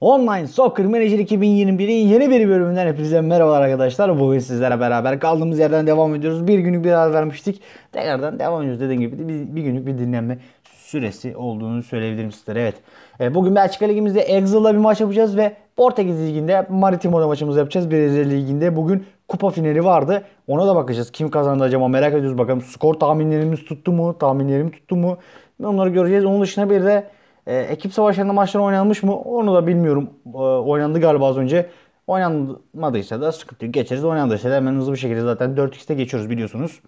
Online Soccer Manager 2021'in yeni bir bölümünden hepinize merhabalar arkadaşlar. Bugün sizlere beraber kaldığımız yerden devam ediyoruz. Bir günlük bir ara vermiştik. Tekrardan devam ediyoruz. Dediğim gibi bir, bir günlük bir dinlenme süresi olduğunu söyleyebilirim sizlere. Evet. E, bugün Belçika Ligimizde Excel'la bir maç yapacağız ve Portekiz Ligi'nde Maritimo'da maçımızı yapacağız. Brezilya Ligi'nde bugün kupa finali vardı. Ona da bakacağız. Kim kazandı acaba merak ediyoruz. Bakalım skor tahminlerimiz tuttu mu? Tahminlerim tuttu mu? Onları göreceğiz. Onun dışında bir de e, ekip savaşlarında maçlar oynanmış mı onu da bilmiyorum. E, oynandı galiba az önce. Oynanmadıysa da sıkıntı yok. Geçeriz. Oynandıysa da hemen hızlı bir şekilde zaten 4x'te geçiyoruz biliyorsunuz.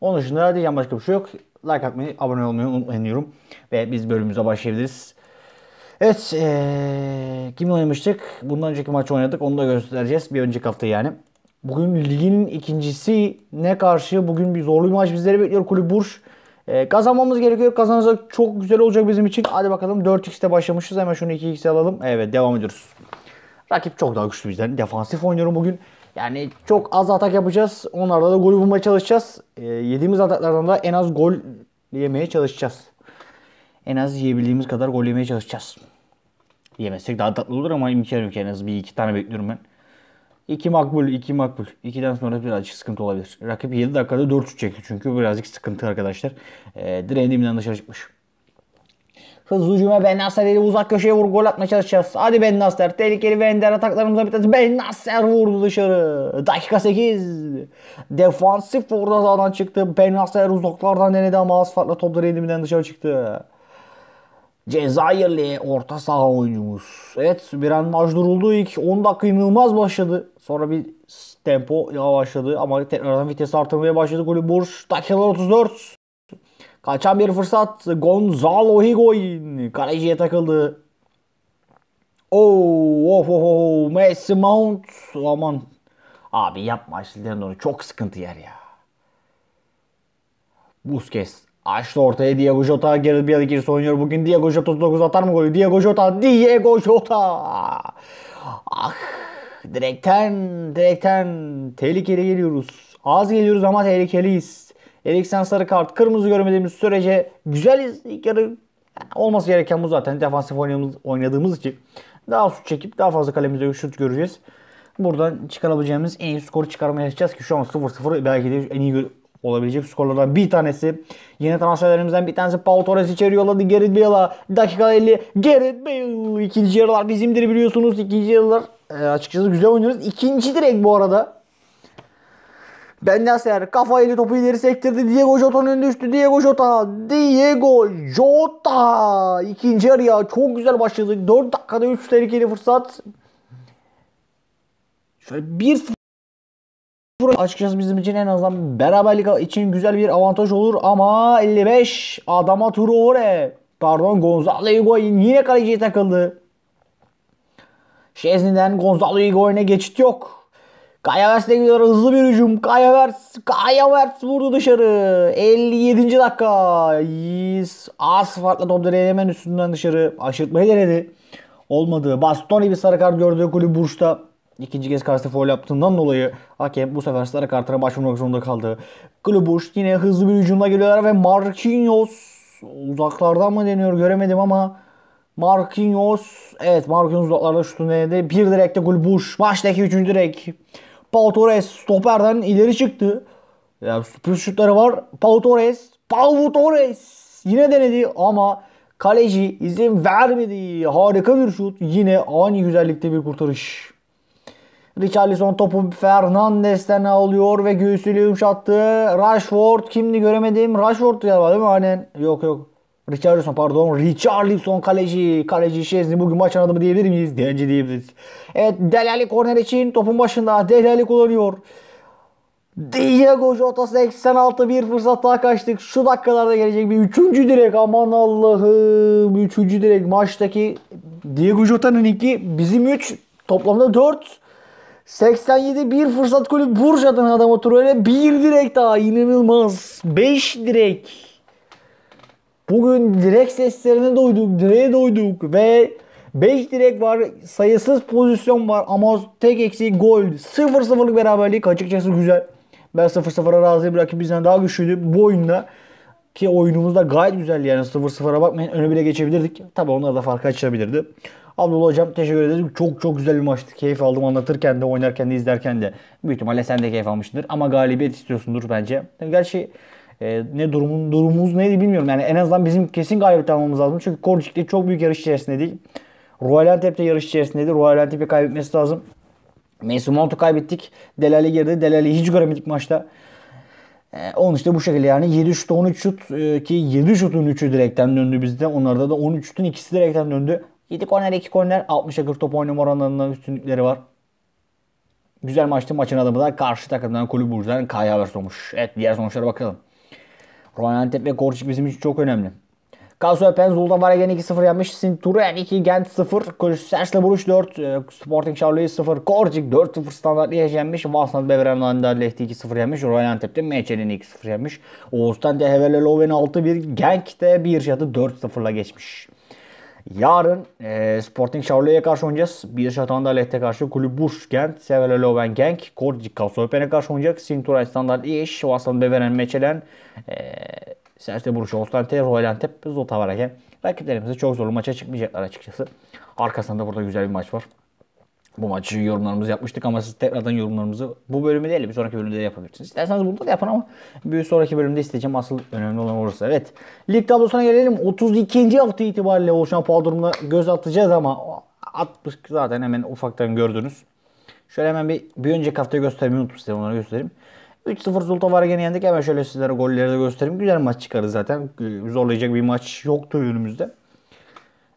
Onun dışında diyeceğim başka bir şey yok. Like atmayı, abone olmayı unutmayın Ve biz bölümümüze başlayabiliriz. Evet. Ee, kimle oynamıştık? Bundan önceki maçı oynadık. Onu da göstereceğiz. Bir önceki hafta yani. Bugün ligin ikincisi ne karşı? Bugün bir zorlu bir maç bizleri bekliyor. Kulüp Burç. Ee, kazanmamız gerekiyor. Kazanırsak çok güzel olacak bizim için. Hadi bakalım 4x'te başlamışız. Hemen şunu 2 x alalım. Evet devam ediyoruz. Rakip çok daha güçlü bizden. Defansif oynuyorum bugün. Yani çok az atak yapacağız. Onlarda da gol bulmaya çalışacağız. E, yediğimiz ataklardan da en az gol yemeye çalışacağız. En az yiyebildiğimiz kadar gol yemeye çalışacağız. Yemezsek daha tatlı olur ama imkan yok en az bir iki tane bekliyorum ben. 2 makbul, 2 makbul. 2'den sonra birazcık sıkıntı olabilir. Rakip 7 dakikada 4 şut çekti çünkü birazcık sıkıntı arkadaşlar. E, direğin dibinden dışarı çıkmış. Hızlı hücuma Ben Nasser'i uzak köşeye vur gol atmaya çalışacağız. Hadi Ben Nasser. Tehlikeli Vender ataklarımıza bir Ben Nasser vurdu dışarı. Dakika 8. Defansif orada sağdan çıktı. Ben Nasser uzaklardan denedi ama az farkla topları eliminden dışarı çıktı. Cezayirli orta saha oyuncumuz. Evet Biren Majdor oldu ilk 10 dakika inanılmaz başladı. Sonra bir tempo yavaşladı ama tekrardan vites artırmaya başladı. Golü Burç dakikalar 34. Kaçan bir fırsat Gonzalo Higuain kaleciye takıldı. Oh, oh, oh, oh, oh. Messi Mount aman abi yapma Sildiren onu çok sıkıntı yer ya. Busquets Açtı ortaya Diego Jota. Gerrit Bale girse oynuyor. Bugün Diego Jota 39 atar mı golü? Diego Jota. Diego Jota. Ah. Direkten, direkten tehlikeli geliyoruz. Az geliyoruz ama tehlikeliyiz. Eriksen sarı kart. Kırmızı görmediğimiz sürece güzeliz. İlk yarı olması gereken bu zaten. Defansif oynadığımız, oynadığımız için daha şut çekip daha fazla kalemizde şut göreceğiz. Buradan çıkarabileceğimiz en iyi skoru çıkarmaya çalışacağız ki şu an 0-0 belki de en iyi olabilecek skorlardan bir tanesi. Yeni transferlerimizden bir tanesi Paul Torres içeri yolladı. Gerrit Bale'a dakika 50. Gerrit Bale ikinci yarılar bizimdir biliyorsunuz. İkinci yarılar e, açıkçası güzel oynuyoruz. İkinci direkt bu arada. Ben kafa eli topu ileri sektirdi. Diego Jota'nın önüne düştü. Diego Jota. Diego Jota. İkinci yarıya çok güzel başladık. 4 dakikada 3 tehlikeli fırsat. Şöyle bir Burası açıkçası bizim için en azından beraberlik için güzel bir avantaj olur ama 55 Adama Traore pardon Gonzalo Higuain yine kaleciye takıldı. Şezni'den Gonzalo Higuain'e geçit yok. Kayavers gidiyor hızlı bir hücum. Kayavers, Kayavers vurdu dışarı. 57. dakika. Yes. Az farklı top direğe hemen üstünden dışarı. Aşırtmayı denedi. Olmadı. Bastoni bir sarı kart gördü kulüp Burç'ta ikinci kez karşısında foul yaptığından dolayı hakem bu sefer sarı kartına başvurmak zorunda kaldı. Klubuş yine hızlı bir hücumla geliyorlar ve Marquinhos uzaklardan mı deniyor göremedim ama Marquinhos evet Marquinhos uzaklarda şutu denedi. Bir direkte Klubuş baştaki üçüncü direk. Pau Torres stoperden ileri çıktı. Ya yani sürpriz şutları var. Pau Torres, Pau Torres yine denedi ama kaleci izin vermedi. Harika bir şut. Yine ani güzellikte bir kurtarış. Richarlison topu Fernandes'ten alıyor ve göğsüyle yumuşattı. Rashford kimdi göremedim. Rashford galiba değil mi? Aynen. Yok yok. Richarlison pardon. Richarlison kaleci. Kaleci Şezni bugün maçın adamı diyebilir miyiz? Denci diyebiliriz. Evet Delali korner için topun başında Delali kullanıyor. Diego Jota 86 bir fırsat daha kaçtık. Şu dakikalarda gelecek bir üçüncü direk aman Allah'ım. Üçüncü direk maçtaki Diego Jota'nın iki bizim üç toplamda dört. 87 bir fırsat golü Burj adam oturuyor. öyle. Bir direk daha inanılmaz. 5 direk. Bugün direk seslerine doyduk. Direğe doyduk ve 5 direk var. Sayısız pozisyon var ama tek eksiği gol. 0-0'lık beraberlik açıkçası güzel. Ben 0-0'a razıyım. Rakip bizden daha güçlüydü bu oyunda. Ki oyunumuz da gayet güzel yani 0-0'a bakmayın. Öne bile geçebilirdik. Tabi onlar da farkı açabilirdi. Abdullah Hocam teşekkür ederiz. Çok çok güzel bir maçtı. Keyif aldım anlatırken de oynarken de izlerken de. Büyük ihtimalle sen de keyif almışsındır. Ama galibiyet istiyorsundur bence. Gerçi e, ne durumun durumumuz neydi bilmiyorum. Yani en azından bizim kesin galibiyet almamız lazım. Çünkü Korcik'te çok büyük yarış içerisindeydi Royal Antep'te yarış içerisindeydi. Royal Antep'i kaybetmesi lazım. Mason Mount'u kaybettik. Delali girdi. Delali hiç göremedik maçta. E, onun işte bu şekilde yani 7 şut 13 şut e, ki 7 şutun 3'ü direkten döndü bizde. Onlarda da 13 şutun ikisi direkten döndü. 7 korner 2 korner 60'a 40 top oynama oranlarında üstünlükleri var. Güzel maçtı maçın adamı da karşı takımdan kulüp burcudan Kaya Havers olmuş. Evet diğer sonuçlara bakalım. Royantet ve Korçik bizim için çok önemli. Kasöpen Zultan Varagen 2-0 yenmiş. Sinturen 2, Gent 0, Sersle Buruş 4, e, Sporting Charlotte 0, Korcik 4-0 standart yenmiş. Vasnat Beveren Anderlecht 2-0 yenmiş. Royantep'te Meçel'in 2-0 yenmiş. Oğuz'tan de Loven 6-1, Genk de bir şatı 4-0'la geçmiş. Yarın e, Sporting Charleroi karşı oynayacağız. Bielişat Anderlecht'e karşı Kulüp Burş Gent, Sevele Loven Genk, Korcik Kassoypen'e karşı oynayacak. Sintura Standard İş, Vaslan Beveren Meçelen, e, Serte Burç Olstante, Royalantep, Zoltavarake. Rakiplerimizi çok zorlu maça çıkmayacaklar açıkçası. Arkasında burada güzel bir maç var bu maçı yorumlarımızı yapmıştık ama siz tekrardan yorumlarımızı bu bölümü değil bir sonraki bölümde de yapabilirsiniz. İsterseniz burada da yapın ama bir sonraki bölümde isteyeceğim. Asıl önemli olan orası. Evet. Lig tablosuna gelelim. 32. hafta itibariyle oluşan puan durumuna göz atacağız ama atmış zaten hemen ufaktan gördünüz. Şöyle hemen bir, bir önceki haftayı göstermeyi unuttum size onları göstereyim. 3-0 Zulta var gene yendik. Hemen şöyle sizlere golleri de göstereyim. Güzel maç çıkarız zaten. Zorlayacak bir maç yoktu önümüzde.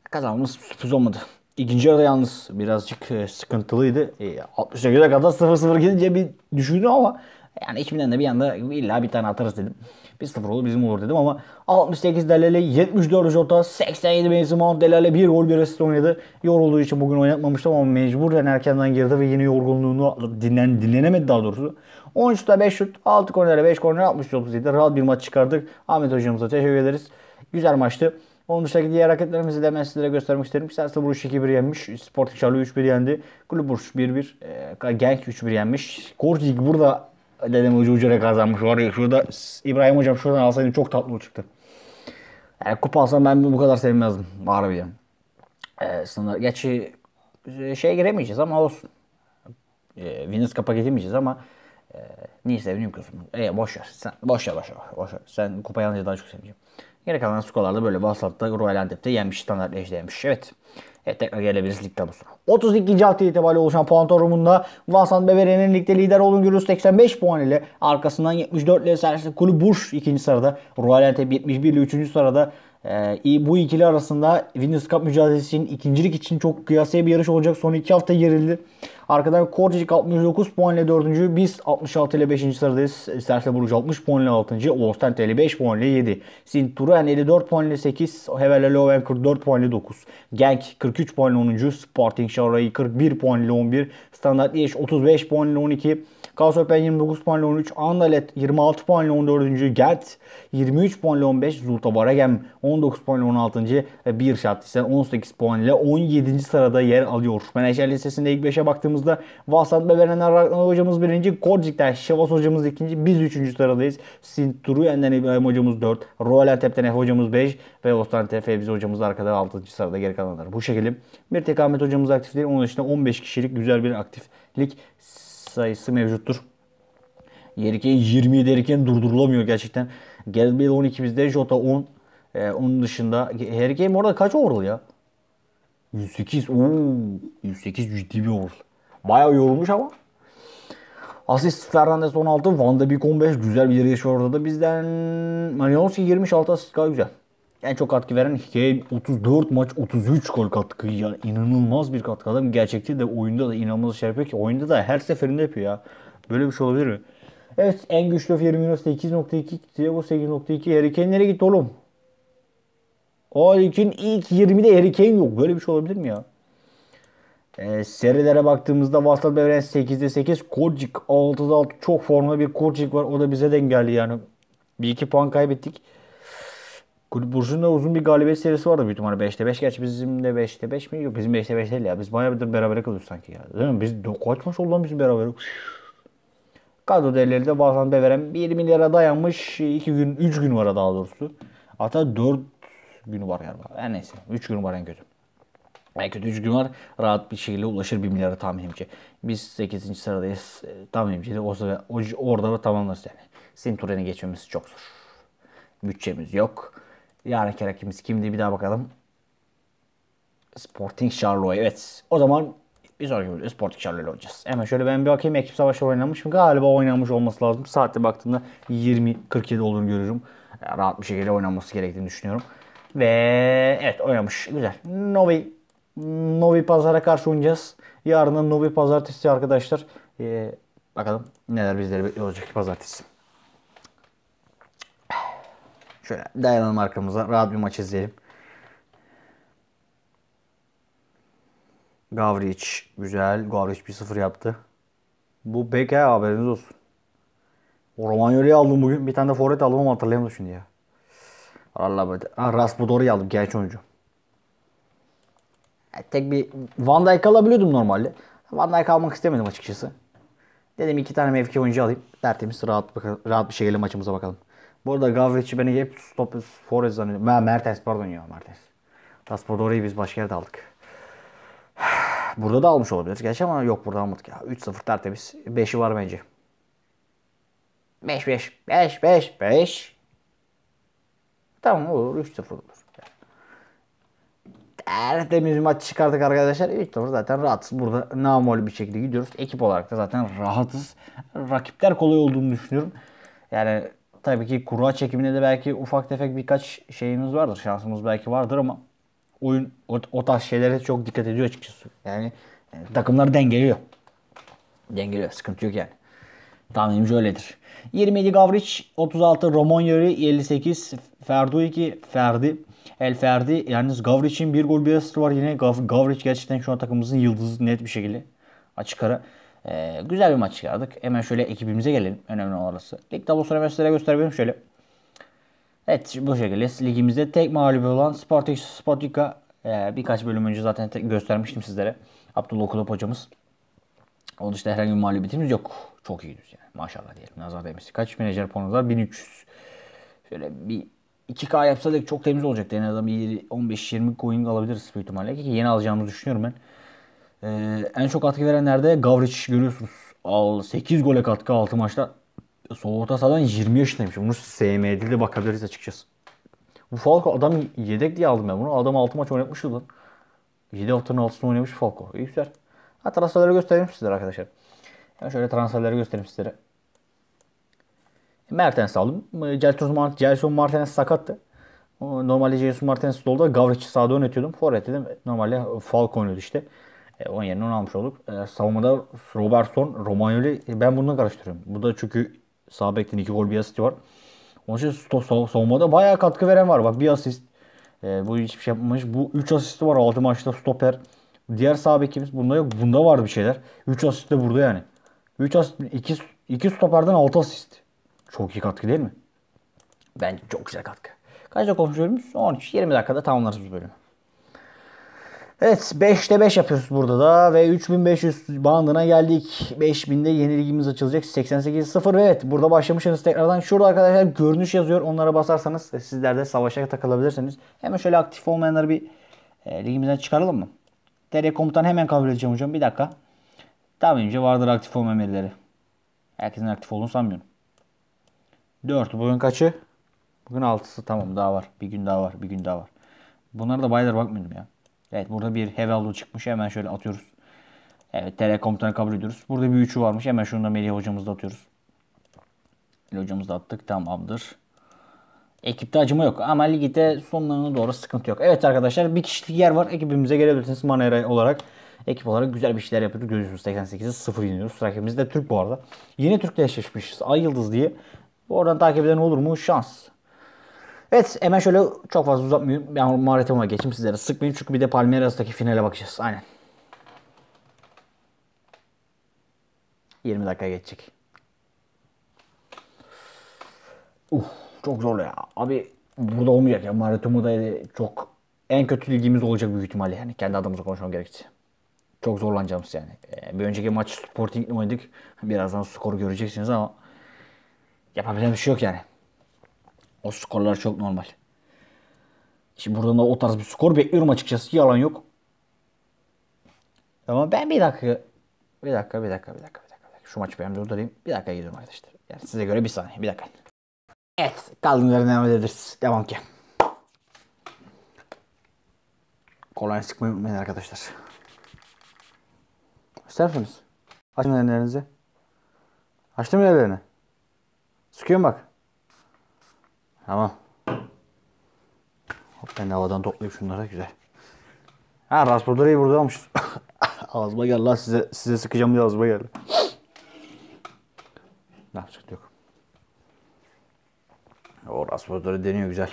Kazanmamız sürpriz olmadı. İkinci yarı yalnız birazcık e, sıkıntılıydı. E, 68 dakikada 0-0 gidince bir düşündüm ama yani içimden de bir anda illa bir tane atarız dedim. Bir sıfır olur bizim olur dedim ama 68 Delale 74 Jota 87 Mason Mount Delale bir gol bir asist oynadı. Yorulduğu için bugün oynatmamıştım ama mecburen erkenden girdi ve yine yorgunluğunu dinlen, dinlenemedi daha doğrusu. 13'te 5 şut 6 kornere 5 kornere 60 37 rahat bir maç çıkardık. Ahmet hocamıza teşekkür ederiz. Güzel maçtı. Onun dışındaki diğer raketlerimizi de hemen sizlere göstermek isterim. Selsa buruş 2-1 yenmiş. Sporting Charleroi 3-1 yendi. Kulüp Burç 1-1. E, Genk 3-1 yenmiş. Korcik burada dedim ucu ucuna kazanmış. Var ya şurada İbrahim Hocam şuradan alsaydım çok tatlı çıktı. Yani kupa alsam ben bu kadar sevmezdim. Harbiden. E, sınır. Gerçi e, şeye giremeyeceğiz ama olsun. E, Venus Cup'a gidemeyeceğiz ama e, niye seviniyorum ki Osman? E, boş ver. Sen, boş ver, boş ver, boş ver. Sen kupayı alınca daha çok seveceğim. Geri kalan skolarla böyle Vasat'ta Royal Antep'te yenmiş. Standart Lejde Evet. Evet tekrar gelebiliriz lig tablosuna. 32. hafta itibariyle oluşan puan torumunda Vasan Beveri'nin ligde lider olun görüyoruz 85 puan ile. Arkasından 74 ile serçe Kulübürş ikinci sırada. Royal Antep 71 ile 3. sırada. Ee, bu ikili arasında Winners Cup mücadelesinin ikincilik için çok kıyasaya bir yarış olacak. Son iki hafta gerildi. Arkadan Korcacık 69 puan ile 4. Biz 66 ile 5. sıradayız. İsterse Buruj 60 puan ile 6. Oğuzhan TL 5 puan ile 7. Sinturan 54 puan ile 8. Hevel Loven 44 puan ile 9. Genk 43 puan ile 10. Sporting Şarayı 41 puan ile 11. Standart Liège 35 puan ile 12. Kassopen 29 puanla 13. Andalet 26 puanla 14. Gent 23 puanla 15. Zulta Baragem 19 puanla 16. Ve bir şart ise 18 puanla 17. sırada yer alıyor. Menajer listesinde ilk 5'e baktığımızda Vasat Beberenler Raklan hocamız 1. Korcik'ten Şevas hocamız 2. Biz 3. sıradayız. Sinturuyen'den İbrahim hocamız 4. Royal Antep'ten Efe hocamız 5. Ve Ostan Tefevzi hocamız arkada 6. sırada geri kalanlar. Bu şekilde bir tek Ahmet hocamız aktif değil. Onun dışında 15 kişilik güzel bir aktiflik sayısı mevcuttur. Yerken 27 derken durdurulamıyor gerçekten. Gareth Bale 12 bizde Jota 10. Ee, onun dışında Harry Kane orada kaç overall ya? 108. Oo, 108 ciddi bir overall. Bayağı yorulmuş ama. Asist Fernandez 16, Van de Beek 15. Güzel bir yarış orada da bizden. Malinowski 26 asist gayet güzel. En çok katkı veren hikaye 34 maç 33 gol katkı ya. inanılmaz bir katkı. Adam gerçekte de oyunda da inanılmaz şey yapıyor ki oyunda da her seferinde yapıyor ya. Böyle bir şey olabilir mi? Evet en güçlü Firmino 8.2, Thiago 8.2, Harry Kane nereye gitti oğlum? O ligin ilk 20'de Harry Kane yok. Böyle bir şey olabilir mi ya? Ee, serilere baktığımızda Vassal Bevren 8'de 8, Kocik 6'da 6. Çok formda bir Kocik var. O da bize denk geldi yani. Bir iki puan kaybettik. Kulüp da uzun bir galibiyet serisi vardı büyük ihtimalle 5'te 5. Gerçi bizim de 5'te 5 mi? Yok bizim 5'te 5 değil ya. Biz bayağı bir beraber kalıyoruz sanki ya. Değil mi? Biz kaç maç oldu lan bizim beraber? Kadro değerleri de bazen Beveren 1 milyara dayanmış 2 gün 3 gün var daha doğrusu. Hatta 4 günü var galiba. yani neyse 3 gün var en kötü. En kötü 3 gün var. Rahat bir şekilde ulaşır 1 milyara tahminimce. Biz 8. sıradayız. E, tahminimce de o sıra, orada da tamamlarız yani. Sim tureni geçmemiz çok zor. Bütçemiz yok. Yarın rakibimiz kimdi bir daha bakalım. Sporting Charleroi. Evet. O zaman bir sonraki bölümde Sporting Charleroi olacağız. Hemen şöyle ben bir bakayım. Ekip savaşı oynanmış mı? Galiba oynanmış olması lazım. Saatte baktığımda 20.47 olduğunu görüyorum. Rahat bir şekilde oynanması gerektiğini düşünüyorum. Ve evet oynamış. Güzel. Novi Novi Pazar'a karşı oynayacağız. Yarının Novi Pazartesi arkadaşlar. Ee, bakalım neler bizleri bekliyor olacak pazartesi. Şöyle dayanalım arkamıza. Rahat bir maç izleyelim. Gavriç. Güzel. Gavriç 1-0 yaptı. Bu bek ha haberiniz olsun. O Romagnoli'yi aldım bugün. Bir tane de forvet aldım ama hatırlayamadım şimdi ya. Allah be. Ha ah, Raspador'u aldım. Genç oyuncu. E, tek bir Van Dijk alabiliyordum normalde. Van Dijk almak istemedim açıkçası. Dedim iki tane mevki oyuncu alayım. Tertemiz rahat, rahat bir şekilde maçımıza bakalım. Bu arada Gavriç'i beni hep stop Forest zannediyorum. Ha, Mertens pardon ya Mertens. Raspadori'yi biz başka yerde aldık. Burada da almış olabiliriz gerçi ama yok burada almadık ya. 3-0 tertemiz. 5'i var bence. 5 5 5 5 5 Tamam olur 3-0 olur. Tertemiz maç çıkardık arkadaşlar. 3-0 zaten rahatsız. Burada namol bir şekilde gidiyoruz. Ekip olarak da zaten rahatız. Rakipler kolay olduğunu düşünüyorum. Yani tabii ki kura çekimine de belki ufak tefek birkaç şeyimiz vardır. Şansımız belki vardır ama oyun o, o tarz şeylere çok dikkat ediyor açıkçası. Yani e, takımları dengeliyor. Dengeliyor. Sıkıntı yok yani. Tahminimce öyledir. 27 Gavriç, 36 Romanyori, 58 Ferduiki, Ferdi. El Ferdi. Yalnız Gavriç'in bir gol bir asist var. Yine Gav Gavriç gerçekten şu an takımımızın yıldızı net bir şekilde. Açık ara. Ee, güzel bir maç çıkardık. Hemen şöyle ekibimize gelelim. Önemli olan orası. Lig tablosunu sizlere gösterebilirim şöyle. Evet bu şekilde ligimizde tek mağlubi olan Sporting Sportica ee, birkaç bölüm önce zaten göstermiştim sizlere. Abdullah Kulop hocamız. Onun dışında herhangi bir mağlubiyetimiz yok. Çok iyiyiz yani. Maşallah diyelim. Nazar değmesi. Kaç menajer puanımız 1300. Şöyle bir 2K yapsaydık çok temiz olacaktı. En azından bir 15-20 coin alabiliriz büyük ihtimalle. Ki yeni alacağımızı düşünüyorum ben. Ee, en çok katkı verenlerde Gavriç görüyorsunuz. Al 8 gole katkı 6 maçta. Sol orta sahadan 20 yaşındaymış. Bunu SM'de de bakabiliriz açıkçası. Bu Falco adam yedek diye aldım ben bunu. Adam 6 maç oynatmıştı lan. 7 haftanın altısını oynamış Falco. İyi güzel. Ha transferleri göstereyim sizlere arkadaşlar. Yani şöyle transferleri göstereyim sizlere. Mertens aldım. Gelson, Mart Martens sakattı. Normalde Gelson Martens solda Gavriç'i sağda oynatıyordum. Forvet dedim. Normalde Falco oynuyordu işte. 10 e, yerine onu almış olduk. E, savunmada Robertson, Romagnoli e, ben bundan karıştırıyorum. Bu da çünkü sağ bekten iki gol bir asist var. Onun için savunmada bayağı katkı veren var. Bak bir asist. E, bu hiçbir şey yapmamış. Bu 3 asisti var 6 maçta stoper. Diğer sağ bekimiz bunda yok. Bunda vardı bir şeyler. 3 asist de burada yani. 3 asist 2 2 stoperden 6 asist. Çok iyi katkı değil mi? Bence çok güzel katkı. Kaçta konuşuyoruz? 13-20 dakikada tamamlarız bu bölümü. Evet 5'te 5 yapıyoruz burada da ve 3500 bandına geldik. 5000'de yeni ligimiz açılacak. 88.0 0 evet burada başlamışsınız tekrardan. Şurada arkadaşlar görünüş yazıyor. Onlara basarsanız sizler de savaşa takılabilirsiniz. Hemen şöyle aktif olmayanları bir e, ligimizden çıkaralım mı? TR komutan hemen kabul edeceğim hocam. Bir dakika. Tahminimce vardır aktif olmayan verileri. Herkesin aktif olduğunu sanmıyorum. 4 bugün kaçı? Bugün 6'sı tamam daha var. Bir gün daha var. Bir gün daha var. Bunlara da baylar bakmıyorum ya. Evet burada bir Hevaldo çıkmış. Hemen şöyle atıyoruz. Evet telekomutanı kabul ediyoruz. Burada bir üçü varmış. Hemen şunu da Melih hocamızda atıyoruz. Melih hocamızda attık. Tamamdır. Ekipte acıma yok ama ligde sonlarına doğru sıkıntı yok. Evet arkadaşlar bir kişilik yer var. Ekibimize gelebilirsiniz Manera olarak. Ekip olarak güzel bir şeyler yapıyoruz. Görüyorsunuz 88'e 0 yeniyoruz. Rakibimiz de Türk bu arada. Yine Türk'le eşleşmişiz. Ay Yıldız diye. Oradan takip eden olur mu? Şans. Evet hemen şöyle çok fazla uzatmayayım. Yani Maritema'ya geçeyim sizlere. Sıkmayayım çünkü bir de Palmeiras'taki finale bakacağız. Aynen. 20 dakika geçecek. Uf, uh, çok zorlu ya. Abi burada olmayacak ya. Maritema'da çok en kötü ligimiz olacak büyük ihtimalle. Yani kendi adımıza konuşmam gerekirse. Çok zorlanacağımız yani. Ee, bir önceki maç Sporting'le oynadık. Birazdan skoru göreceksiniz ama yapabilen bir şey yok yani. O skorlar çok normal. Şimdi buradan da o tarz bir skor bekliyorum açıkçası. Yalan yok. Ama ben bir dakika bir dakika bir dakika bir dakika bir dakika. Şu maçı ben durdurayım. Bir dakika gidiyorum arkadaşlar. Yani size göre bir saniye. Bir dakika. Evet. Kaldığımız devam edebiliriz. Devam ki. Kolay sıkmayı unutmayın arkadaşlar. İster misiniz? Açın ellerinizi. Açtım ellerini. Sıkıyorum bak. Tamam. Hop ben havadan toplayayım şunlara Güzel. Ha raspberry'i burada almışız. ağzıma gel lan size, size sıkacağım diye ağzıma geldi. Ne sıkıntı yok. O raspberry deniyor güzel.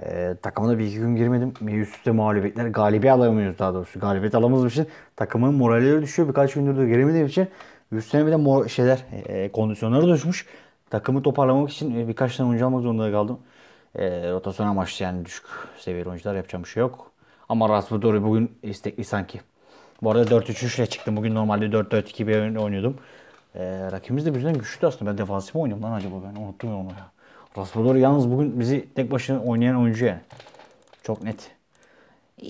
Ee, takımına bir iki gün girmedim. Üst üste mağlubiyetler. Galibi alamıyoruz daha doğrusu. Galibiyet alamadığımız için takımın moralleri düşüyor. Birkaç gündür de giremediğim için üstüne bir de mor şeyler e, e kondisyonları düşmüş takımı toparlamak için e, birkaç tane oyuncu almak zorunda kaldım. E, rotasyon amaçlı yani düşük seviyeli oyuncular yapacağım bir şey yok. Ama Raspadori bugün istekli sanki. Bu arada 4-3-3 ile çıktım. Bugün normalde 4-4-2 bir oynuyordum. Ee, rakibimiz de bizden güçlü aslında. Ben defansif oynuyorum lan acaba ben? Unuttum ya onu ya. Raspadori yalnız bugün bizi tek başına oynayan oyuncu yani. Çok net. Ee,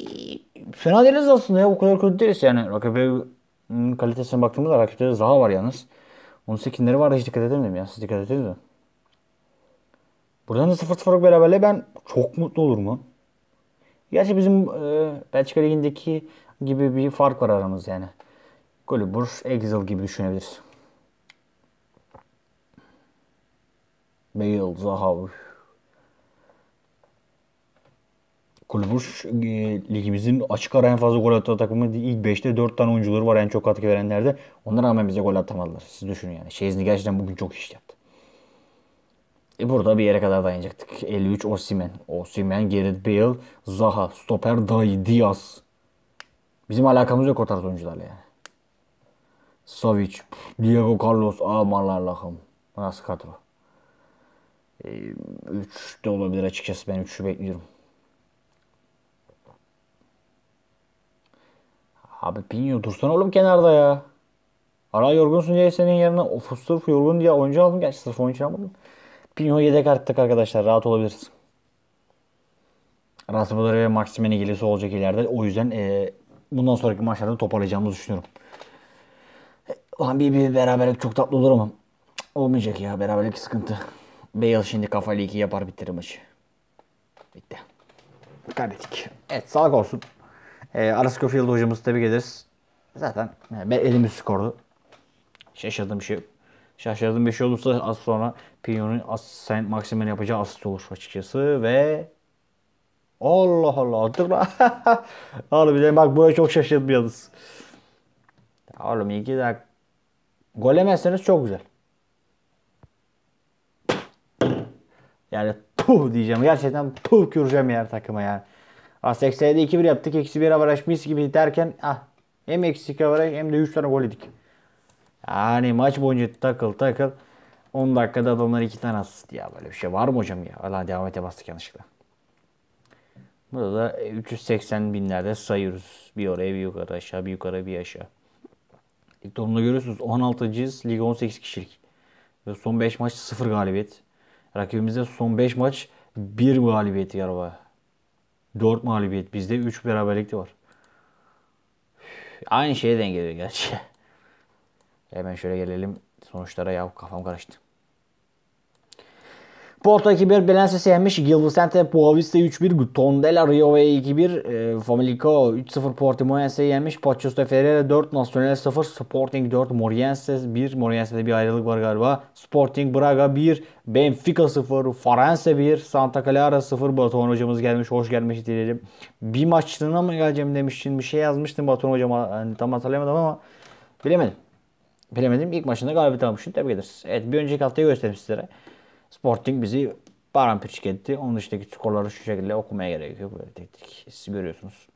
fena değiliz aslında ya. O kadar kötü değiliz yani. Rakibin ıı, kalitesine baktığımızda rakipte de Zaha var yalnız. Onun skinleri var hiç dikkat edemedim ya. Siz dikkat ediniz mi? Buradan da 0-0'lık beraberliğe ben çok mutlu olurum lan. Gerçi bizim e, Belçika Ligi'ndeki gibi bir fark var aramız yani. Golübur, Exil gibi düşünebiliriz. Bale, Zaha, Kulübüş e, ligimizin açık ara en fazla gol atan takımı ilk 5'te 4 tane oyuncuları var en çok katkı verenlerde. Onlara rağmen bize gol atamadılar. Siz düşünün yani. Şezni gerçekten bugün çok iş yaptı. E burada bir yere kadar dayanacaktık. 53 Osimen. Osimen, Gerrit Bale, Zaha, Stoper, Day, Diaz. Bizim alakamız yok o tarz oyuncularla yani. Savic, Diego Carlos, ah, aman Allah'ım. Nasıl kadro? 3 e, de olabilir açıkçası ben 3'ü bekliyorum. Abi Pinho dursana oğlum kenarda ya. Ara yorgunsun diye senin yerine of sırf yorgun diye oyuncu aldım. Gerçi sırf oyuncu almadım. Pinho yedek arttık arkadaşlar. Rahat olabiliriz. Rasmuller ve Maximen'e gelirse olacak ileride. O yüzden e, bundan sonraki maçlarda toparlayacağımızı düşünüyorum. E, ulan bir, bir beraberlik çok tatlı olur ama olmayacak ya. Beraberlik sıkıntı. Bale şimdi kafayla iki yapar bitirir maçı. Bitti. Kaybettik. Evet sağlık olsun. E, ee, Aras hocamız tabi tebrik ederiz. Zaten yani elimiz skordu. Şaşırdığım bir şey yok. Şaşırdığım bir şey olursa az sonra Pinyon'un Saint maksimum yapacağı asist olur açıkçası ve Allah Allah dur lan. Harbiden bak buraya çok şaşırdım yalnız. Oğlum iki dakika. Gol yemezseniz çok güzel. Yani tuh diyeceğim. Gerçekten puh küreceğim yer takıma yani. A80'de 2-1 yaptık. Eksi 1 avaraj mis gibi derken ah, hem eksik avaraj hem de 3 tane gol yedik. Yani maç boyunca takıl takıl. 10 dakikada adamlar 2 tane asist. Ya böyle bir şey var mı hocam ya? Allah devam ete bastık yanlışlıkla. Burada da 380 e, binlerde sayıyoruz. Bir oraya bir yukarı aşağı bir yukarı bir aşağı. İlk durumda görüyorsunuz ciz, Lig 18 kişilik. Ve son 5 maç 0 galibiyet. Rakibimizde son 5 maç 1 galibiyeti galiba. 4 mağlubiyet bizde. 3 beraberlik de var. Aynı şeye denk geliyor gerçi. Hemen şöyle gelelim sonuçlara ya kafam karıştı. Porto 2-1, Belenenses yenmiş. Gil Vicente Boavista 3-1, Tondela Rio ve 2-1, e, 3-0 Portimonense'yi yemiş. Pachusta Ferreira 4, Nacional 0, Sporting 4, Morienses 1, Morienses'de bir ayrılık var galiba. Sporting Braga 1, Benfica 0, Farense 1, Santa Clara 0. Batuhan hocamız gelmiş, hoş gelmiş dilerim. Bir maçlığına mı geleceğim demiştin, bir şey yazmıştın Batuhan hocama. Yani tam hatırlayamadım ama bilemedim. Bilemedim. ilk maçında galibiyet almıştın. Tebrik ederiz. Evet bir önceki haftayı gösterim sizlere. Sporting bizi paramparçık etti. Onun dışındaki skorları şu şekilde okumaya gerek yok. Böyle tek tek siz görüyorsunuz.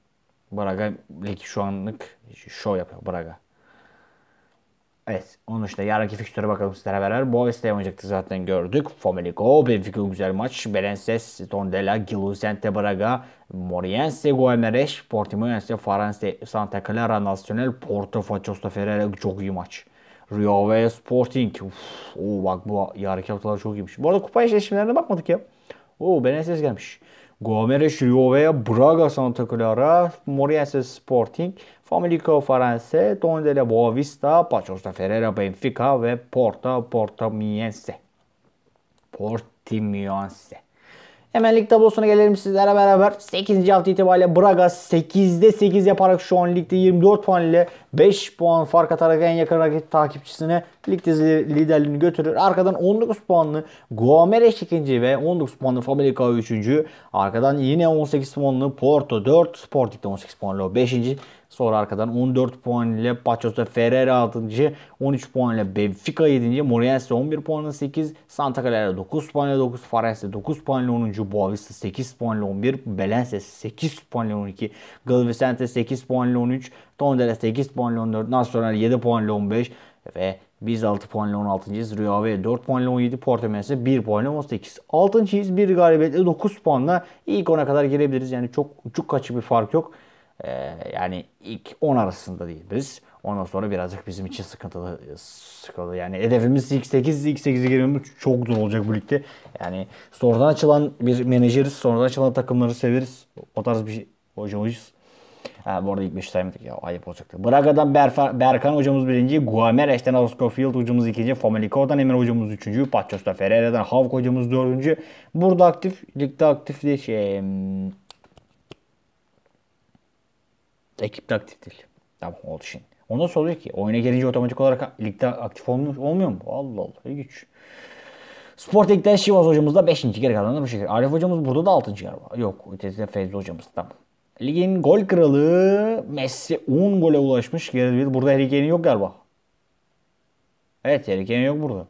Braga lig şu anlık şov yapıyor Braga. Evet. Onun dışında yarınki fikstüre bakalım sizlere beraber. Boavista'ya oynayacaktı zaten gördük. Fomelico, Benfica güzel maç. Belenses, Tondela, Giluzente, Braga, Moriense, Guimareş, Portimonense, Farense, Santa Clara, Nacional, Porto, Facosta, Ferreira çok iyi maç. Rio ve Sporting. Uf, oo, bak bu yarınki haftalar çok iyiymiş. Bu arada kupa eşleşmelerine bakmadık ya. Oo Belenenses gelmiş. Gomeres, Rio ve Braga Santa Clara, Morienses Sporting, Famalicão Farense, Tondela Boa Vista, Paçosta Ferreira Benfica ve Porta Porta Portamiense. Portimiense. Hemen lig tablosuna gelelim sizlere beraber. 8. hafta itibariyle Braga 8'de 8 yaparak şu an ligde 24 puan ile 5 puan fark atarak en yakın rakip takipçisine Lig dizi liderliğini götürür. Arkadan 19 puanlı Guamere 2. ve 19 puanlı Famalicao 3. Arkadan yine 18 puanlı Porto 4. Sporting 18 puanlı o 5. Sonra arkadan 14 puan ile Paços'ta Ferreira 6. 13 puan ile Benfica 7. Moreirense 11 puanla 8. Santa Clara 9 puan ile 9. Farense 9 puan ile 10. Boavista 8 puan ile 11. Belense 8 puan ile 12. Galvesente 8 puan ile 13. Tondela 8 puan ile 14. Nacional 7 puan ile 15. Ve biz 6 puanla 16.yiz. Rüyave 4 puanla 17. Portemens'e 1 puanla 18. 6.yiz. 1 galibiyetle 9 puanla ilk 10'a kadar girebiliriz. Yani çok uçuk kaçı bir fark yok. Ee, yani ilk 10 arasında değiliz. Ondan sonra birazcık bizim için sıkıntılı. sıkıntılı. Yani hedefimiz ilk 8, ilk 8'e girmemiz çok zor olacak bu ligde. Yani sonradan açılan bir menajeriz. Sonradan açılan takımları severiz. O tarz bir hocamız. Ha, bu arada ilk 5'i saymadık ya. Ayıp olacaktı. Braga'dan Berfa, Berkan hocamız birinci. Guamereş'ten Oscar Field hocamız ikinci. Famalicão'dan Emre hocamız üçüncü. Pachos'ta Ferreira'dan Havk hocamız dördüncü. Burada aktif, ligde aktif değil. Şey, ekipte aktif değil. Tamam oldu şimdi. O nasıl oluyor ki? Oyuna gelince otomatik olarak ligde aktif olmuş, olmuyor mu? Allah Allah güç. Sport Lig'den Şivas hocamız da 5. geri kazandı bu şekilde. Arif hocamız burada da 6. galiba. Yok. Ötesinde Feyzi hocamız. Tamam. Ligin gol kralı Messi 10 gole ulaşmış. Geride bir. Burada Harry yok galiba. Evet Harry yok burada.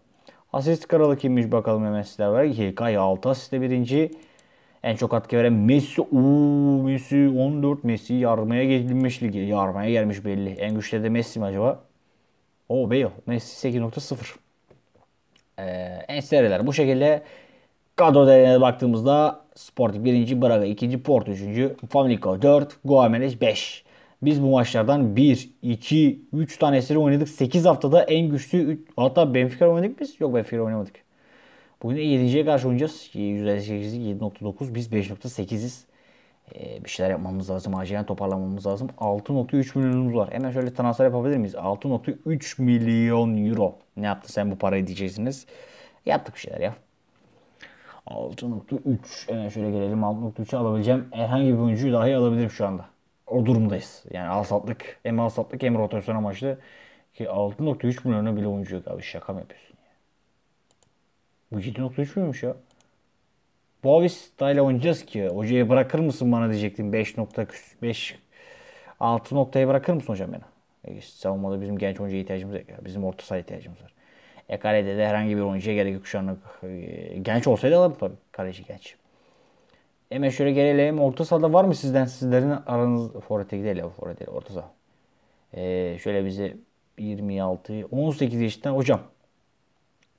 Asist kralı kimmiş bakalım Messi'ler var. Hikay 6 asiste birinci. En çok katkı veren Messi. Uuu Messi 14 Messi yarmaya gelmiş ligi. Yarmaya gelmiş belli. En güçlü de Messi mi acaba? O Bale. Messi 8.0. Ee, en seriler bu şekilde Kadro değerlerine baktığımızda Sporting 1. Braga 2. Porto 3. Famalicão 4. Guamanes, 5. Biz bu maçlardan 1, 2, 3 tanesini oynadık. 8 haftada en güçlü 3, hatta Benfica oynadık biz. Yok Benfica oynamadık. Bugün de 7'ye karşı oynayacağız. 158'lik 7.9 biz 5.8'iz. Ee, bir şeyler yapmamız lazım. Acilen toparlamamız lazım. 6.3 milyonumuz var. Hemen şöyle transfer yapabilir miyiz? 6.3 milyon euro. Ne yaptı sen bu parayı diyeceksiniz. Yaptık bir şeyler ya. 6.3 yani şöyle gelelim 6.3'e alabileceğim herhangi bir oyuncuyu dahi alabilirim şu anda. O durumdayız. Yani alsatlık hem alsatlık hem rotasyon amaçlı ki 6.3 milyona bile oyuncu yok abi şaka mı yapıyorsun ya? Bu 7.3 müymüş ya? Bu Bovis ile oynayacağız ki. Hocaya bırakır mısın bana diyecektim. 5 nokta 5 6 noktaya bırakır mısın hocam beni? E, savunmada bizim genç oyuncuya ihtiyacımız yok. Ya. Bizim orta saha ihtiyacımız var. E kalede de herhangi bir oyuncuya gerek yok şu an. Ee, genç olsaydı alırdı tabii. Kaleci genç. E şöyle gelelim. Orta sahada var mı sizden? Sizlerin aranız Forvet'e gidelim. Forvet'e orta saha. E, şöyle bize 26, 18 yaşından hocam.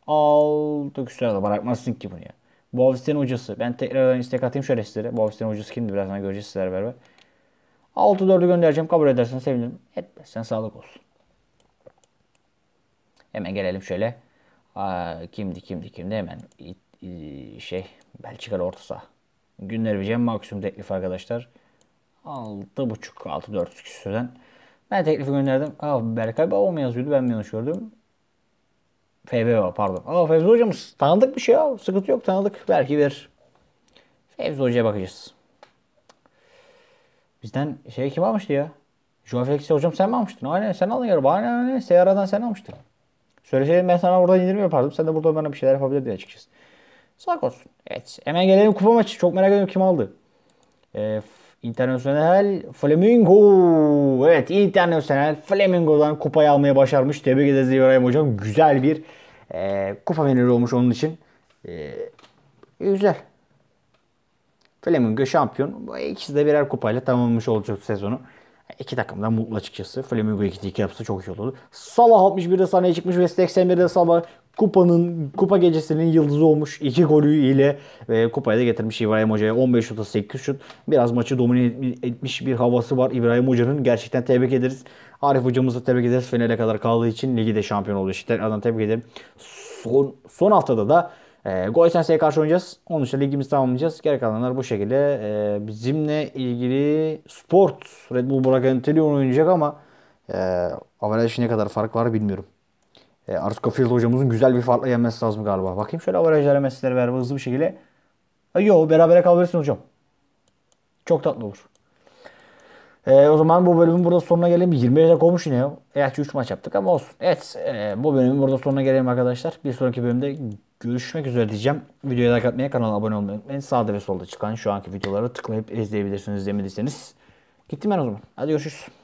Altı küsur da bırakmazsın ki bunu ya. Bu Avisten'in hocası. Ben tekrardan istek atayım şöyle sizlere. Bu Avisten'in hocası kimdi? Birazdan göreceğiz sizlerle beraber. 6-4'ü göndereceğim. Kabul edersen sevinirim. Etmezsen sağlık olsun. Hemen gelelim şöyle. Aa, kimdi kimdi kimdi hemen şey Belçikalı orta saha. Günler Bican maksimum teklif arkadaşlar. 6.5 6.4 küsürden. Ben teklifi gönderdim. Aa, Berkay Baba mı yazıyordu ben mi yanlış gördüm? FBB pardon. Aa Fevzi hocamız tanıdık bir şey ya. Sıkıntı yok tanıdık. Belki verir. Fevzi hocaya bakacağız. Bizden şey kim almıştı ya? Joao Felix'i hocam sen mi almıştın? Aynen sen alın yarı. Aynen aynen. Seyra'dan sen almıştın. Söyleseydim ben sana orada indirim yapardım. Sen de burada bana bir şeyler yapabilirdin açıkçası. Sağ olsun. Evet. Hemen gelelim kupa maçı. Çok merak ediyorum kim aldı. Ee, Internasyonel Flamingo. Evet Internasyonel Flamingo'dan kupayı almaya başarmış. Tebrik ederiz İbrahim Hocam. Güzel bir e, kupa finali olmuş onun için. E, güzel. Flamingo şampiyon. Bu ikisi de birer kupayla tamamlamış olacak sezonu. İki takım da mutlu açıkçası. Flamingo 2-2 yapsa çok iyi olurdu. Salah 61'de sahneye çıkmış. West 81'de Salah kupanın kupa gecesinin yıldızı olmuş. iki golü ile ve kupayı da getirmiş İbrahim Hoca'ya. 15 şuta 8 şut. Biraz maçı domine etmiş bir havası var İbrahim Hoca'nın. Gerçekten tebrik ederiz. Arif hocamızı tebrik ederiz. Fener'e kadar kaldığı için ligi de şampiyon oldu. için tekrardan tebrik ederim. Son, son haftada da e, ee, Gol Sense'ye karşı oynayacağız. Onun için ligimizi tamamlayacağız. Geri kalanlar bu şekilde. E, bizimle ilgili Sport Red Bull Burak Entelion oynayacak ama e, averajı ne kadar fark var bilmiyorum. E, Ars Cofield hocamızın güzel bir farkla yenmesi lazım galiba. Bakayım şöyle averajlar yemesileri ver hızlı bir şekilde. E, yo beraber kalabilirsin hocam. Çok tatlı olur. E, o zaman bu bölümün burada sonuna gelelim. 20 dakika olmuş yine ya. Gerçi 3 maç yaptık ama olsun. Evet e, bu bölümün burada sonuna gelelim arkadaşlar. Bir sonraki bölümde Görüşmek üzere diyeceğim. Videoya like atmaya, kanala abone olmayı unutmayın. Sağda ve solda çıkan şu anki videoları tıklayıp izleyebilirsiniz demediyseniz. Gittim ben o zaman. Hadi görüşürüz.